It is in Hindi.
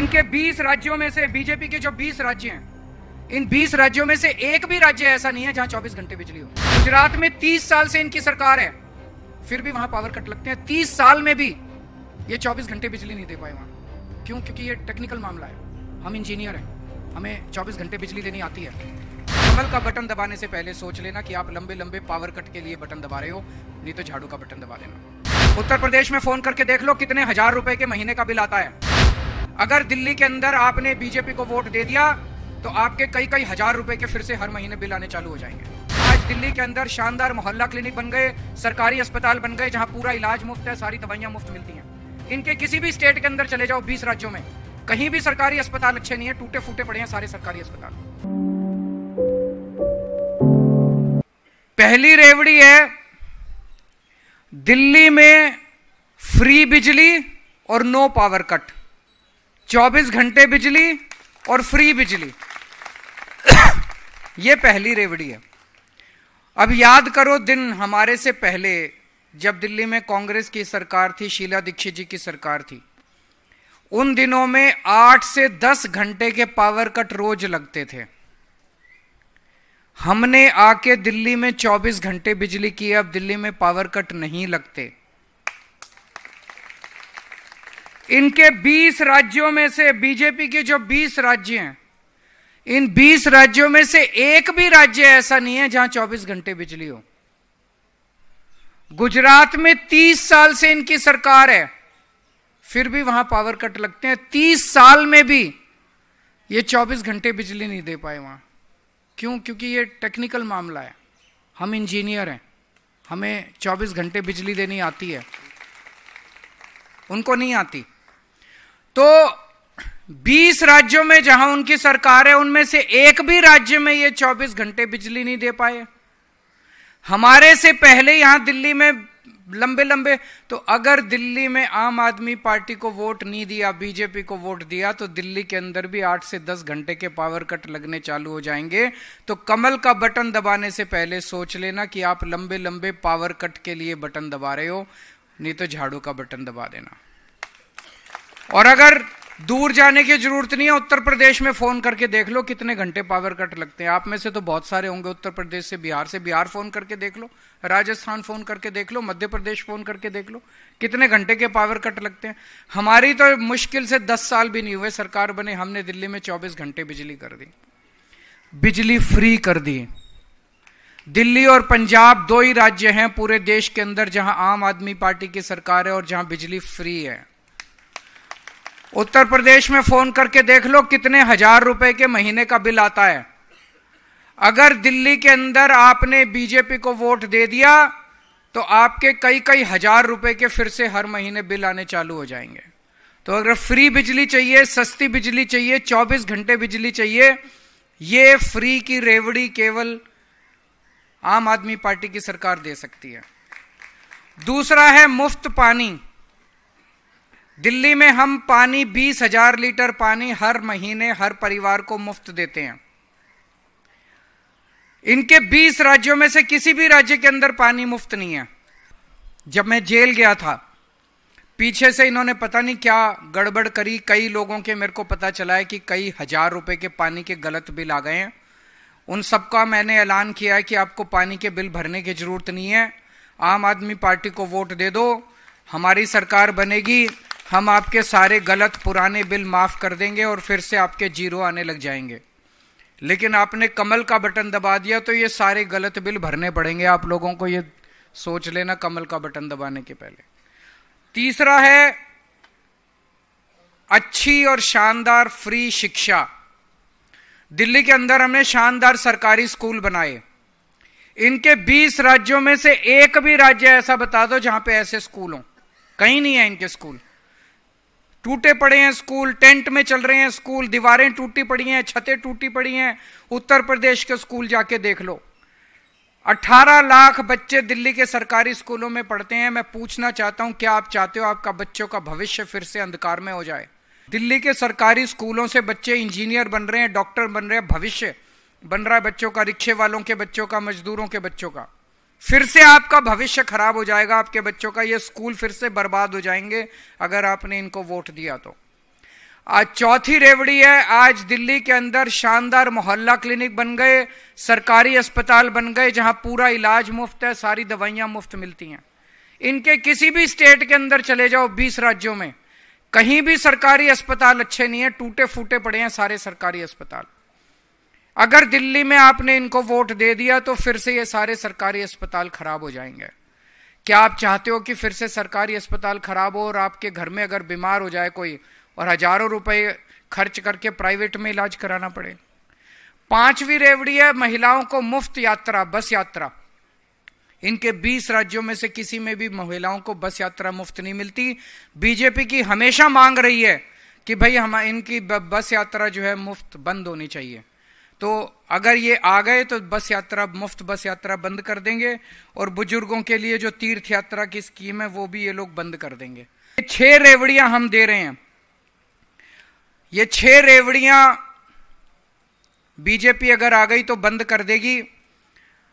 इनके 20 राज्यों में से बीजेपी के जो 20 राज्य हैं इन 20 राज्यों में से एक भी राज्य ऐसा नहीं है जहां 24 घंटे बिजली हो गुजरात में 30 साल से इनकी सरकार है फिर भी वहां पावर कट लगते हैं 30 साल में भी ये 24 घंटे बिजली नहीं दे पाए वहां क्यों क्योंकि ये टेक्निकल मामला है हम इंजीनियर हैं हमें 24 घंटे बिजली देनी आती है कमल का बटन दबाने से पहले सोच लेना कि आप लंबे लंबे पावर कट के लिए बटन दबा रहे हो नहीं तो झाड़ू का बटन दबा देना उत्तर प्रदेश में फोन करके देख लो कितने हजार रुपए के महीने का बिल आता है अगर दिल्ली के अंदर आपने बीजेपी को वोट दे दिया तो आपके कई कई हजार रुपए के फिर से हर महीने बिल आने चालू हो जाएंगे आज दिल्ली के अंदर शानदार मोहल्ला क्लिनिक बन गए सरकारी अस्पताल बन गए जहां पूरा इलाज मुफ्त है सारी दवाइयां मुफ्त मिलती हैं इनके किसी भी स्टेट के अंदर चले जाओ बीस राज्यों में कहीं भी सरकारी अस्पताल अच्छे नहीं है टूटे फूटे पड़े हैं सारे सरकारी अस्पताल पहली रेवड़ी है दिल्ली में फ्री बिजली और नो पावर कट चौबीस घंटे बिजली और फ्री बिजली ये पहली रेवड़ी है अब याद करो दिन हमारे से पहले जब दिल्ली में कांग्रेस की सरकार थी शीला दीक्षित जी की सरकार थी उन दिनों में आठ से दस घंटे के पावर कट रोज लगते थे हमने आके दिल्ली में चौबीस घंटे बिजली की अब दिल्ली में पावर कट नहीं लगते इनके 20 राज्यों में से बीजेपी के जो 20 राज्य हैं इन 20 राज्यों में से एक भी राज्य ऐसा नहीं है जहां 24 घंटे बिजली हो गुजरात में 30 साल से इनकी सरकार है फिर भी वहां पावर कट लगते हैं 30 साल में भी ये 24 घंटे बिजली नहीं दे पाए वहां क्यों क्योंकि ये टेक्निकल मामला है हम इंजीनियर हैं हमें 24 घंटे बिजली देनी आती है उनको नहीं आती तो 20 राज्यों में जहां उनकी सरकार है उनमें से एक भी राज्य में ये 24 घंटे बिजली नहीं दे पाए हमारे से पहले यहां दिल्ली में लंबे लंबे तो अगर दिल्ली में आम आदमी पार्टी को वोट नहीं दिया बीजेपी को वोट दिया तो दिल्ली के अंदर भी आठ से दस घंटे के पावर कट लगने चालू हो जाएंगे तो कमल का बटन दबाने से पहले सोच लेना कि आप लंबे लंबे पावर कट के लिए बटन दबा रहे हो नहीं तो झाड़ू का बटन दबा देना और अगर दूर जाने की जरूरत नहीं है उत्तर प्रदेश में फोन करके देख लो कितने घंटे पावर कट लगते हैं आप में से तो बहुत सारे होंगे उत्तर प्रदेश से बिहार से बिहार फोन करके देख लो राजस्थान फोन करके देख लो मध्य प्रदेश फोन करके देख लो कितने घंटे के पावर कट लगते हैं हमारी तो मुश्किल से दस साल भी नहीं हुए सरकार बने हमने दिल्ली में चौबीस घंटे बिजली कर दी बिजली फ्री कर दी दिल्ली और पंजाब दो ही राज्य हैं पूरे देश के अंदर जहां आम आदमी पार्टी की सरकार है और जहां बिजली फ्री है उत्तर प्रदेश में फोन करके देख लो कितने हजार रुपए के महीने का बिल आता है अगर दिल्ली के अंदर आपने बीजेपी को वोट दे दिया तो आपके कई कई हजार रुपए के फिर से हर महीने बिल आने चालू हो जाएंगे तो अगर फ्री बिजली चाहिए सस्ती बिजली चाहिए 24 घंटे बिजली चाहिए ये फ्री की रेवड़ी केवल आम आदमी पार्टी की सरकार दे सकती है दूसरा है मुफ्त पानी दिल्ली में हम पानी बीस हजार लीटर पानी हर महीने हर परिवार को मुफ्त देते हैं इनके 20 राज्यों में से किसी भी राज्य के अंदर पानी मुफ्त नहीं है जब मैं जेल गया था पीछे से इन्होंने पता नहीं क्या गड़बड़ करी कई लोगों के मेरे को पता चला है कि कई हजार रुपए के पानी के गलत बिल आ गए हैं उन सबका मैंने ऐलान किया है कि आपको पानी के बिल भरने की जरूरत नहीं है आम आदमी पार्टी को वोट दे दो हमारी सरकार बनेगी हम आपके सारे गलत पुराने बिल माफ़ कर देंगे और फिर से आपके जीरो आने लग जाएंगे लेकिन आपने कमल का बटन दबा दिया तो ये सारे गलत बिल भरने पड़ेंगे आप लोगों को ये सोच लेना कमल का बटन दबाने के पहले तीसरा है अच्छी और शानदार फ्री शिक्षा दिल्ली के अंदर हमने शानदार सरकारी स्कूल बनाए इनके 20 राज्यों में से एक भी राज्य ऐसा बता दो जहां पे ऐसे स्कूल हो कहीं नहीं है इनके स्कूल टूटे पड़े हैं स्कूल टेंट में चल रहे हैं स्कूल दीवारें टूटी पड़ी हैं छतें टूटी पड़ी हैं उत्तर प्रदेश के स्कूल जाके देख लो 18 लाख बच्चे दिल्ली के सरकारी स्कूलों में पढ़ते हैं मैं पूछना चाहता हूं क्या आप चाहते हो आपका बच्चों का भविष्य फिर से अंधकार में हो जाए दिल्ली के सरकारी स्कूलों से बच्चे इंजीनियर बन रहे हैं डॉक्टर बन रहे हैं भविष्य बन रहा है बच्चों का रिक्शे वालों के बच्चों का मजदूरों के बच्चों का फिर से आपका भविष्य खराब हो जाएगा आपके बच्चों का ये स्कूल फिर से बर्बाद हो जाएंगे अगर आपने इनको वोट दिया तो आज चौथी रेवड़ी है आज दिल्ली के अंदर शानदार मोहल्ला क्लिनिक बन गए सरकारी अस्पताल बन गए जहां पूरा इलाज मुफ्त है सारी दवाइयां मुफ्त मिलती हैं इनके किसी भी स्टेट के अंदर चले जाओ बीस राज्यों में कहीं भी सरकारी अस्पताल अच्छे नहीं है टूटे फूटे पड़े हैं सारे सरकारी अस्पताल अगर दिल्ली में आपने इनको वोट दे दिया तो फिर से ये सारे सरकारी अस्पताल खराब हो जाएंगे क्या आप चाहते हो कि फिर से सरकारी अस्पताल खराब हो और आपके घर में अगर बीमार हो जाए कोई और हजारों रुपए खर्च करके प्राइवेट में इलाज कराना पड़े पांचवी रेवड़ी है महिलाओं को मुफ्त यात्रा बस यात्रा इनके 20 राज्यों में से किसी में भी महिलाओं को बस यात्रा मुफ्त नहीं मिलती बीजेपी की हमेशा मांग रही है कि भाई हम इनकी बस यात्रा जो है मुफ्त बंद होनी चाहिए तो अगर ये आ गए तो बस यात्रा मुफ्त बस यात्रा बंद कर देंगे और बुजुर्गों के लिए जो तीर्थ यात्रा की स्कीम है वो भी ये लोग बंद कर देंगे ये छह रेवड़ियां हम दे रहे हैं ये छह रेवड़ियां बीजेपी अगर आ गई तो बंद कर देगी